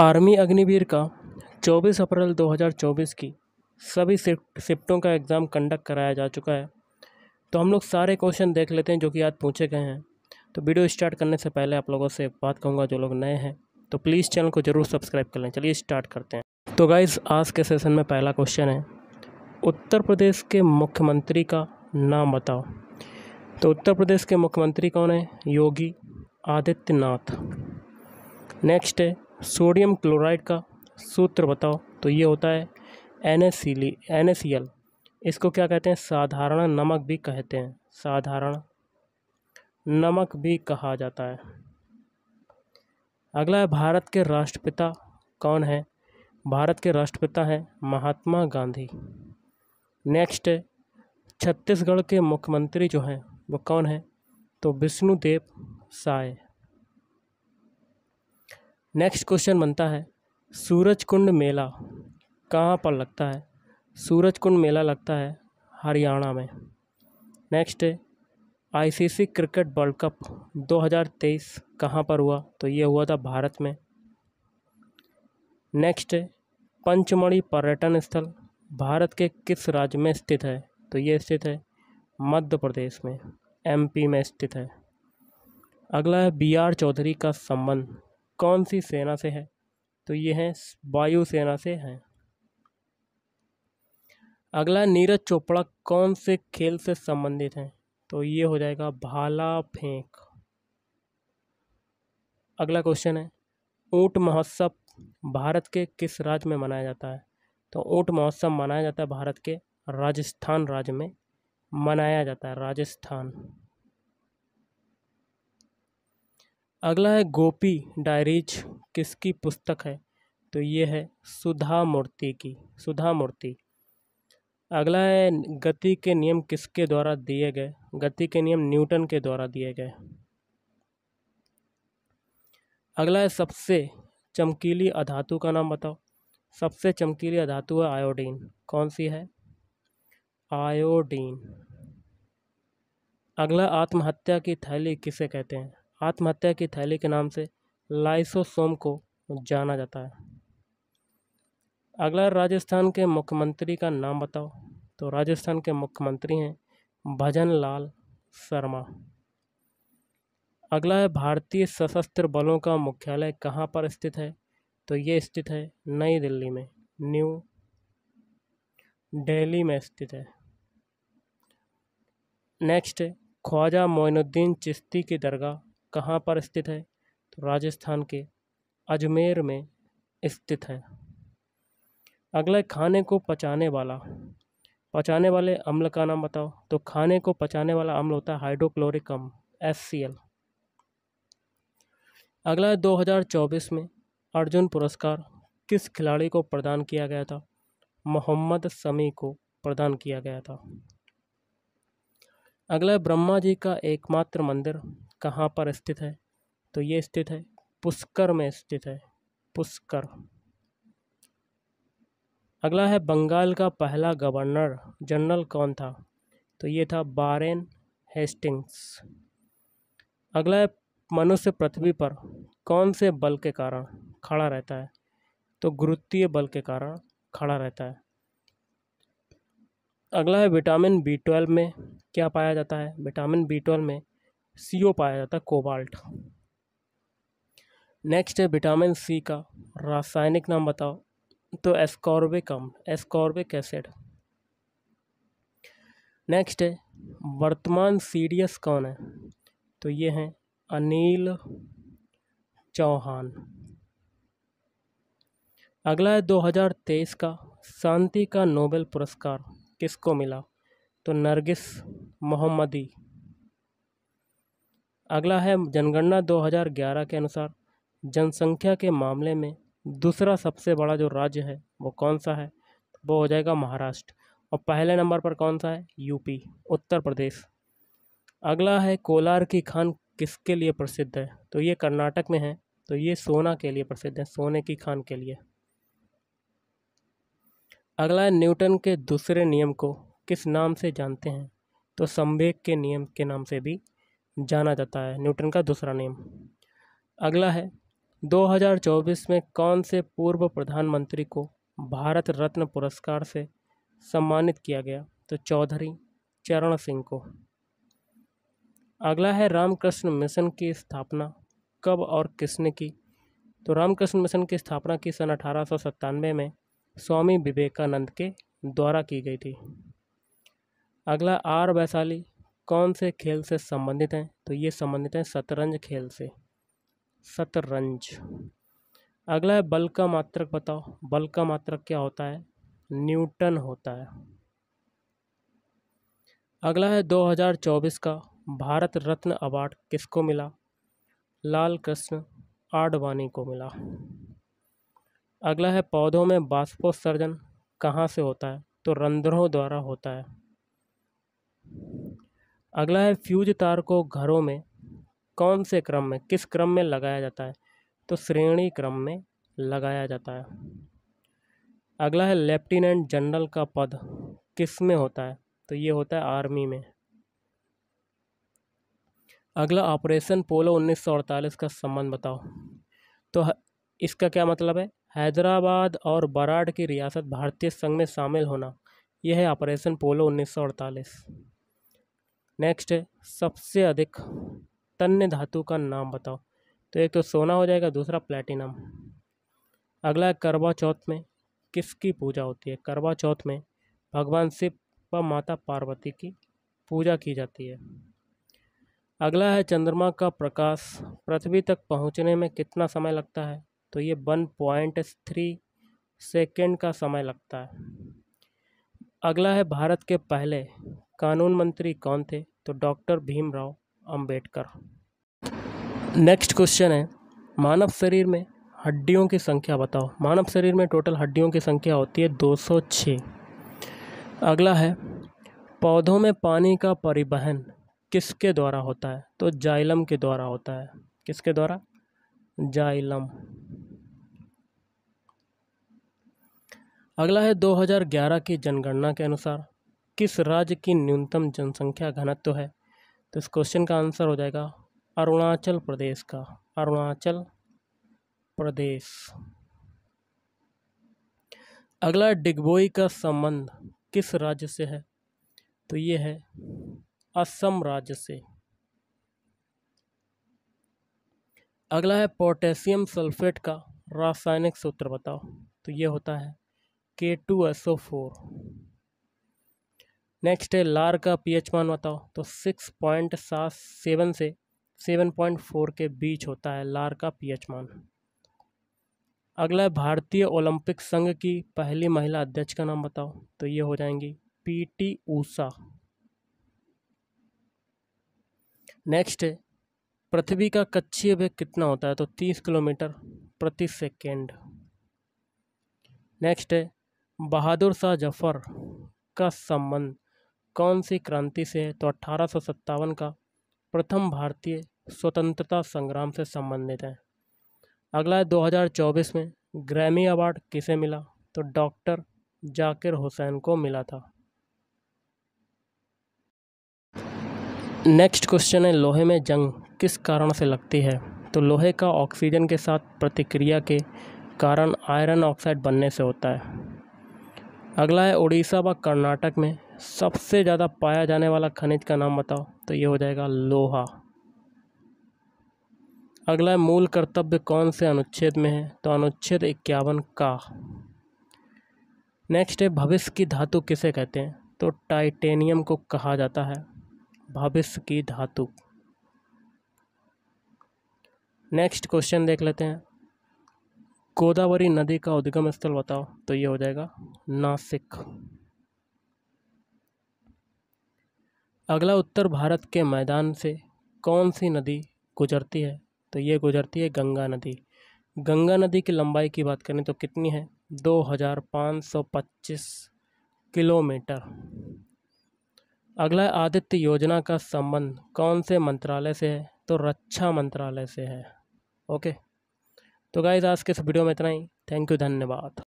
army Agniveer का 24 अप्रैल 2024 की सभी शिफ्टों का एग्ज़ाम कंडक्ट कराया जा चुका है तो हम लोग सारे क्वेश्चन देख लेते हैं जो कि आज पूछे गए हैं तो वीडियो स्टार्ट करने से पहले आप लोगों से बात कहूँगा जो लोग नए हैं तो प्लीज़ चैनल को ज़रूर सब्सक्राइब कर लें चलिए स्टार्ट करते हैं तो गाइज़ आज के सेशन में पहला क्वेश्चन है उत्तर प्रदेश के मुख्यमंत्री का नाम बताओ तो उत्तर प्रदेश के मुख्यमंत्री कौन है योगी आदित्यनाथ नेक्स्ट है सोडियम क्लोराइड का सूत्र बताओ तो ये होता है एन एन इसको क्या कहते हैं साधारण नमक भी कहते हैं साधारण नमक भी कहा जाता है अगला है भारत के राष्ट्रपिता कौन है भारत के राष्ट्रपिता हैं महात्मा गांधी नेक्स्ट छत्तीसगढ़ के मुख्यमंत्री जो हैं वो कौन है तो विष्णुदेव साय नेक्स्ट क्वेश्चन बनता है सूरज कुंड मेला कहाँ पर लगता है सूरज कुंड मेला लगता है हरियाणा में next ICC cricket world cup 2023 कहाँ पर हुआ तो ये हुआ था भारत में नेक्स्ट पंचमढ़ी पर्यटन स्थल भारत के किस राज्य में स्थित है तो ये स्थित है मध्य प्रदेश में एमपी में स्थित है अगला है बी आर चौधरी का संबंध कौन सी सेना से है तो ये हैं वायुसेना से हैं अगला नीरज चोपड़ा कौन से खेल से संबंधित हैं तो ये हो जाएगा भाला फेंक अगला क्वेश्चन है ऊँट महोत्सव भारत के किस राज्य में मनाया जाता है तो ऊँट महोत्सव मनाया जाता है भारत के राजस्थान राज्य में मनाया जाता है राजस्थान अगला है गोपी डायरीज किसकी पुस्तक है तो ये है सुधा मूर्ति की सुधा मूर्ति अगला है गति के नियम किसके द्वारा दिए गए गति के नियम न्यूटन के द्वारा दिए गए अगला है सबसे चमकीली अधातु का नाम बताओ सबसे चमकीली अधातु है आयोडीन कौन सी है आयोडीन अगला आत्महत्या की थैली किसे कहते हैं आत्महत्या की थैली के नाम से लाइसोसोम को जाना जाता है अगला राजस्थान के मुख्यमंत्री का नाम बताओ तो राजस्थान के मुख्यमंत्री हैं भजन लाल शर्मा अगला है भारतीय सशस्त्र बलों का मुख्यालय कहाँ पर स्थित है तो ये स्थित है नई दिल्ली में न्यू दिल्ली में स्थित है नेक्स्ट ख्वाजा मोइनुद्दीन चिश्ती की दरगाह कहाँ पर स्थित है तो राजस्थान के अजमेर में स्थित है अगला खाने को पचाने वाला पचाने वाले अम्ल का नाम बताओ तो खाने को पचाने वाला अम्ल होता है हाइड्रोक्लोरिक अम्ल एस अगला 2024 में अर्जुन पुरस्कार किस खिलाड़ी को प्रदान किया गया था मोहम्मद समी को प्रदान किया गया था अगला ब्रह्मा जी का एकमात्र मंदिर कहाँ पर स्थित है तो ये स्थित है पुष्कर में स्थित है पुष्कर अगला है बंगाल का पहला गवर्नर जनरल कौन था तो ये था बारेन हेस्टिंग्स अगला है मनुष्य पृथ्वी पर कौन से बल के कारण खड़ा रहता है तो गुरुत्वीय बल के कारण खड़ा रहता है अगला है विटामिन बी ट्वेल्व में क्या पाया जाता है विटामिन बी ट्वेल्व में सी पाया जाता है कोबाल्ट नेक्स्ट है विटामिन सी का रासायनिक नाम बताओ तो एस्कॉर्बिक अम्ल एस्कॉर्बिक एसिड नेक्स्ट है वर्तमान सीरियस कौन है तो ये हैं अनिल चौहान अगला है 2023 का शांति का नोबेल पुरस्कार किसको मिला तो नरगिस मोहम्मदी अगला है जनगणना 2011 के अनुसार जनसंख्या के मामले में दूसरा सबसे बड़ा जो राज्य है वो कौन सा है वो हो जाएगा महाराष्ट्र और पहले नंबर पर कौन सा है यूपी उत्तर प्रदेश अगला है कोलार की खान किसके लिए प्रसिद्ध है तो ये कर्नाटक में है तो ये सोना के लिए प्रसिद्ध है सोने की खान के लिए अगला है न्यूटन के दूसरे नियम को किस नाम से जानते हैं तो संवेग के नियम के नाम से भी जाना जाता है न्यूटन का दूसरा नेम अगला है 2024 में कौन से पूर्व प्रधानमंत्री को भारत रत्न पुरस्कार से सम्मानित किया गया तो चौधरी चरण सिंह को अगला है रामकृष्ण मिशन की स्थापना कब और किसने की तो रामकृष्ण मिशन की स्थापना की सन अठारह में स्वामी विवेकानंद के द्वारा की गई थी अगला आर वैशाली कौन से खेल से संबंधित हैं तो ये संबंधित हैं शतरंज खेल से शतरंज अगला है बल का मात्रक बताओ बल का मात्रक क्या होता है न्यूटन होता है अगला है 2024 का भारत रत्न अवार्ड किसको मिला लाल कृष्ण आडवाणी को मिला अगला है पौधों में बाष्पोत्सर्जन कहाँ से होता है तो रंध्रों द्वारा होता है अगला है फ्यूज तार को घरों में कौन से क्रम में किस क्रम में लगाया जाता है तो श्रेणी क्रम में लगाया जाता है अगला है लेफ्टिनेंट जनरल का पद किस में होता है तो ये होता है आर्मी में अगला ऑपरेशन पोलो 1948 का संबंध बताओ तो इसका क्या मतलब है हैदराबाद और बराड की रियासत भारतीय संघ में शामिल होना यह है ऑपरेशन पोलो 1948 नेक्स्ट है सबसे अधिक तन्य धातु का नाम बताओ तो एक तो सोना हो जाएगा दूसरा प्लेटिनम अगला है करवा चौथ में किसकी पूजा होती है करवा चौथ में भगवान शिव व माता पार्वती की पूजा की जाती है अगला है चंद्रमा का प्रकाश पृथ्वी तक पहुंचने में कितना समय लगता है तो ये वन पॉइंट थ्री सेकेंड का समय लगता है अगला है भारत के पहले कानून मंत्री कौन थे तो doctor Bhimrao Ambedkar next question है मानव शरीर में हड्डियों की संख्या बताओ मानव शरीर में टोटल हड्डियों की संख्या होती है 206 अगला है पौधों में पानी का परिवहन किसके द्वारा होता है तो जाइलम के द्वारा होता है किसके द्वारा जाइलम अगला है 2011 की जनगणना के अनुसार किस राज्य की न्यूनतम जनसंख्या घनत्व है तो इस क्वेश्चन का आंसर हो जाएगा अरुणाचल प्रदेश का अरुणाचल प्रदेश अगला डिगबोई का संबंध किस राज्य से है तो ये है असम राज्य से अगला है पोटेशियम सल्फेट का रासायनिक सूत्र बताओ तो ये होता है K two S O four next है लार का पीएच मान बताओ तो सिक्स पॉइंट सात सेवन से सेवन पॉइंट फोर के बीच होता है लार का पीएच मान अगला है भारतीय ओलंपिक संघ की पहली महिला अध्यक्ष का नाम बताओ तो ये हो जाएंगी पीटी ऊषा नेक्स्ट है पृथ्वी का कच्छीय वेग कितना होता है तो तीस किलोमीटर प्रति सेकेंड नेक्स्ट है बहादुर शाह जफर का संबंध कौन सी क्रांति से है तो अट्ठारह का प्रथम भारतीय स्वतंत्रता संग्राम से संबंधित है अगला है 2024 में ग्रैमी अवार्ड किसे मिला तो डॉक्टर जाकिर हुसैन को मिला था नेक्स्ट क्वेश्चन है लोहे में जंग किस कारण से लगती है तो लोहे का ऑक्सीजन के साथ प्रतिक्रिया के कारण आयरन ऑक्साइड बनने से होता है अगला है उड़ीसा व कर्नाटक में सबसे ज़्यादा पाया जाने वाला खनिज का नाम बताओ तो ये हो जाएगा लोहा अगला है मूल कर्तव्य कौन से अनुच्छेद में है तो अनुच्छेद इक्यावन का नेक्स्ट है भविष्य की धातु किसे कहते हैं तो टाइटेनियम को कहा जाता है भविष्य की धातु नेक्स्ट क्वेश्चन देख लेते हैं गोदावरी नदी का उद्गम स्थल बताओ तो ये हो जाएगा नासिक अगला उत्तर भारत के मैदान से कौन सी नदी गुजरती है तो ये गुजरती है गंगा नदी गंगा नदी की लंबाई की बात करें तो कितनी है दो हजार पाँच सौ पच्चीस किलोमीटर अगला आदित्य योजना का संबंध कौन से मंत्रालय से है तो रक्षा मंत्रालय से है ओके तो गाइज आज के इस वीडियो में इतना ही थैंक यू धन्यवाद